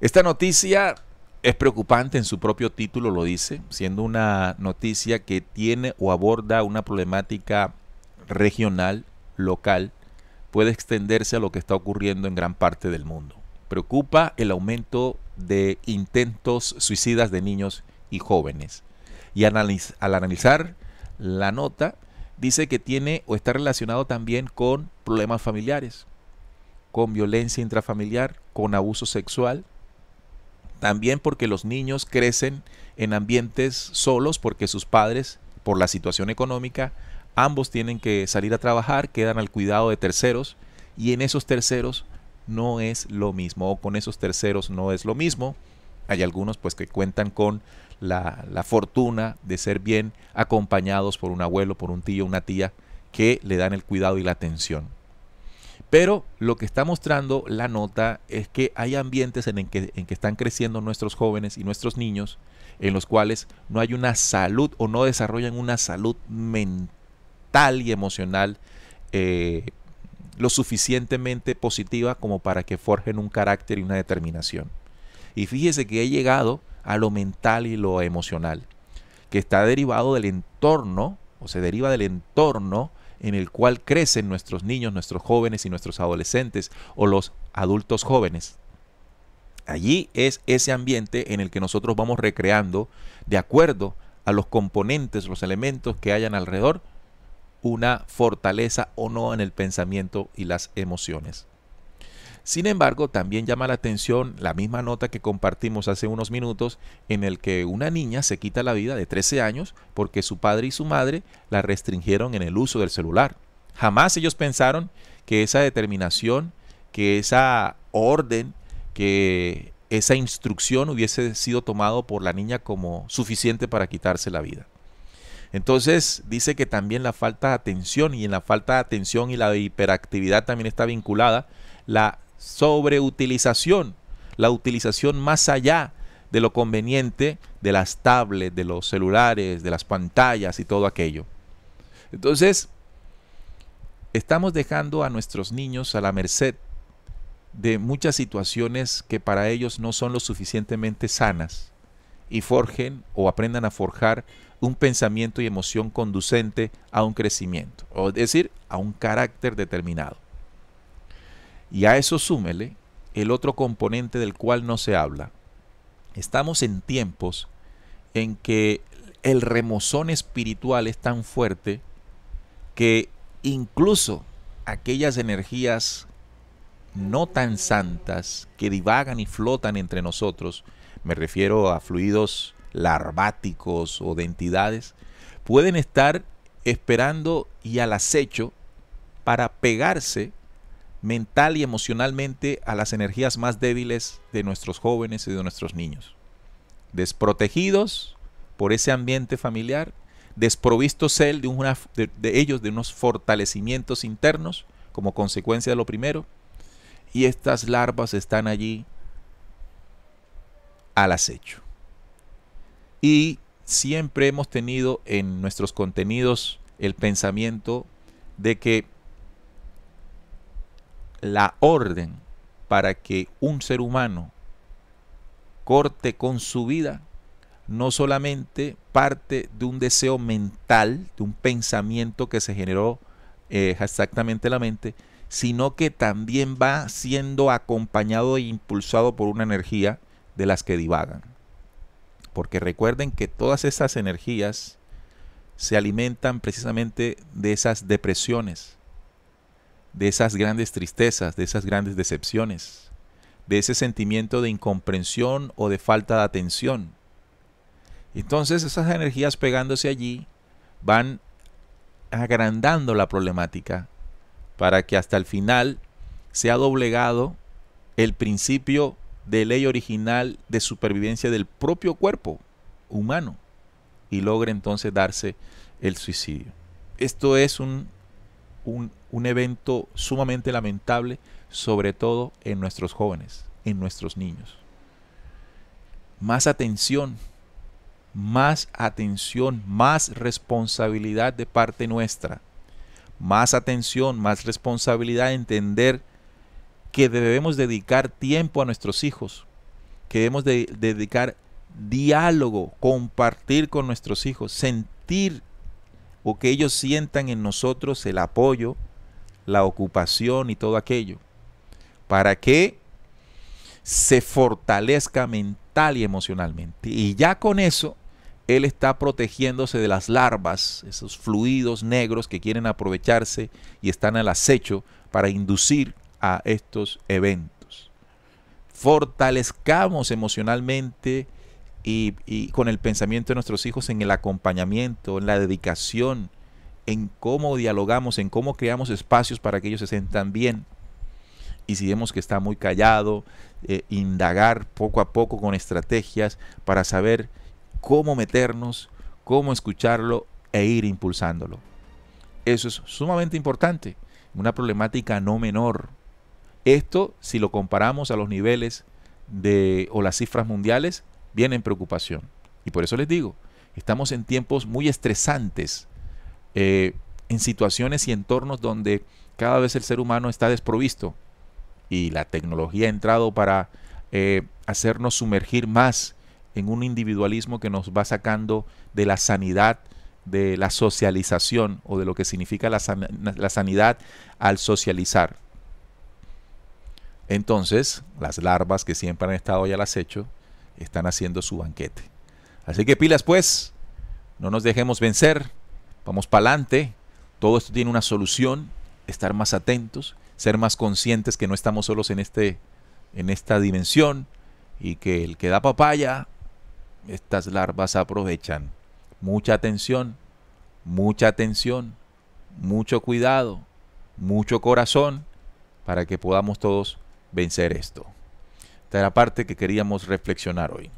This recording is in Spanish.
Esta noticia es preocupante en su propio título, lo dice, siendo una noticia que tiene o aborda una problemática regional, local, puede extenderse a lo que está ocurriendo en gran parte del mundo. Preocupa el aumento de intentos suicidas de niños y jóvenes. Y al analizar la nota, dice que tiene o está relacionado también con problemas familiares, con violencia intrafamiliar, con abuso sexual, también porque los niños crecen en ambientes solos porque sus padres, por la situación económica, ambos tienen que salir a trabajar, quedan al cuidado de terceros y en esos terceros no es lo mismo o con esos terceros no es lo mismo. Hay algunos pues que cuentan con la, la fortuna de ser bien acompañados por un abuelo, por un tío, una tía que le dan el cuidado y la atención. Pero lo que está mostrando la nota es que hay ambientes en, que, están creciendo nuestros jóvenes y nuestros niños en los cuales no hay una salud o no desarrollan una salud mental y emocional eh, lo suficientemente positiva como para que forjen un carácter y una determinación. Y fíjese que he llegado a lo mental y lo emocional, que está derivado del entorno, o se deriva del entorno en el cual crecen nuestros niños, nuestros jóvenes y nuestros adolescentes o los adultos jóvenes. Allí es ese ambiente en el que nosotros vamos recreando, de acuerdo a los componentes, los elementos que hayan alrededor, una fortaleza o no en el pensamiento y las emociones. Sin embargo, también llama la atención la misma nota que compartimos hace unos minutos en el que una niña se quita la vida de 13 años porque su padre y su madre la restringieron en el uso del celular. Jamás ellos pensaron que esa determinación, que esa orden, que esa instrucción hubiese sido tomado por la niña como suficiente para quitarse la vida. Entonces dice que también la falta de atención y en la falta de atención y la hiperactividad también está vinculada la sobreutilización, la utilización más allá de lo conveniente de las tablets, de los celulares, de las pantallas y todo aquello. Entonces, estamos dejando a nuestros niños a la merced de muchas situaciones que para ellos no son lo suficientemente sanas y forjen o aprendan a forjar un pensamiento y emoción conducente a un crecimiento, o es decir, a un carácter determinado. Y a eso súmele el otro componente del cual no se habla. Estamos en tiempos en que el remozón espiritual es tan fuerte que incluso aquellas energías no tan santas que divagan y flotan entre nosotros, me refiero a fluidos larváticos o de entidades, pueden estar esperando y al acecho para pegarse mental y emocionalmente a las energías más débiles de nuestros jóvenes y de nuestros niños. Desprotegidos por ese ambiente familiar, desprovistos él de, de ellos de unos fortalecimientos internos como consecuencia de lo primero, y estas larvas están allí al acecho. Y siempre hemos tenido en nuestros contenidos el pensamiento de que la orden para que un ser humano corte con su vida no solamente parte de un deseo mental, de un pensamiento que se generó eh, exactamente la mente, sino que también va siendo acompañado e impulsado por una energía de las que divagan. Porque recuerden que todas esas energías se alimentan precisamente de esas depresiones, de esas grandes tristezas, de esas grandes decepciones, de ese sentimiento de incomprensión o de falta de atención. Entonces esas energías pegándose allí van agrandando la problemática para que hasta el final sea doblegado el principio de ley original de supervivencia del propio cuerpo humano y logre entonces darse el suicidio. Esto es un, un un evento sumamente lamentable, sobre todo en nuestros jóvenes, en nuestros niños. Más atención, más atención, más responsabilidad de parte nuestra. Más atención, más responsabilidad de entender que debemos dedicar tiempo a nuestros hijos, que debemos dedicar diálogo, compartir con nuestros hijos, sentir o que ellos sientan en nosotros el apoyo, la ocupación y todo aquello, para que se fortalezca mental y emocionalmente. Y ya con eso, él está protegiéndose de las larvas, esos fluidos negros que quieren aprovecharse y están al acecho para inducir a estos eventos. Fortalezcamos emocionalmente y, con el pensamiento de nuestros hijos en el acompañamiento, en la dedicación, en cómo dialogamos, en cómo creamos espacios para que ellos se sientan bien. Y si vemos que está muy callado, eh, indagar poco a poco con estrategias para saber cómo meternos, cómo escucharlo e ir impulsándolo. Eso es sumamente importante, una problemática no menor. Esto, si lo comparamos a los niveles de, o las cifras mundiales, viene en preocupación. Y por eso les digo, estamos en tiempos muy estresantes eh, en situaciones y entornos donde cada vez el ser humano está desprovisto y la tecnología ha entrado para eh, hacernos sumergir más en un individualismo que nos va sacando de la sanidad, de la socialización o de lo que significa la, sanidad al socializar. Entonces, las larvas que siempre han estado ya al acecho están haciendo su banquete. Así que pilas pues, no nos dejemos vencer, Vamos para adelante. Todo esto tiene una solución. Estar más atentos, ser más conscientes que no estamos solos en, este, en esta dimensión y que el que da papaya, estas larvas aprovechan. Mucha atención, mucha atención, mucho cuidado, mucho corazón para que podamos todos vencer esto. Esta era la parte que queríamos reflexionar hoy.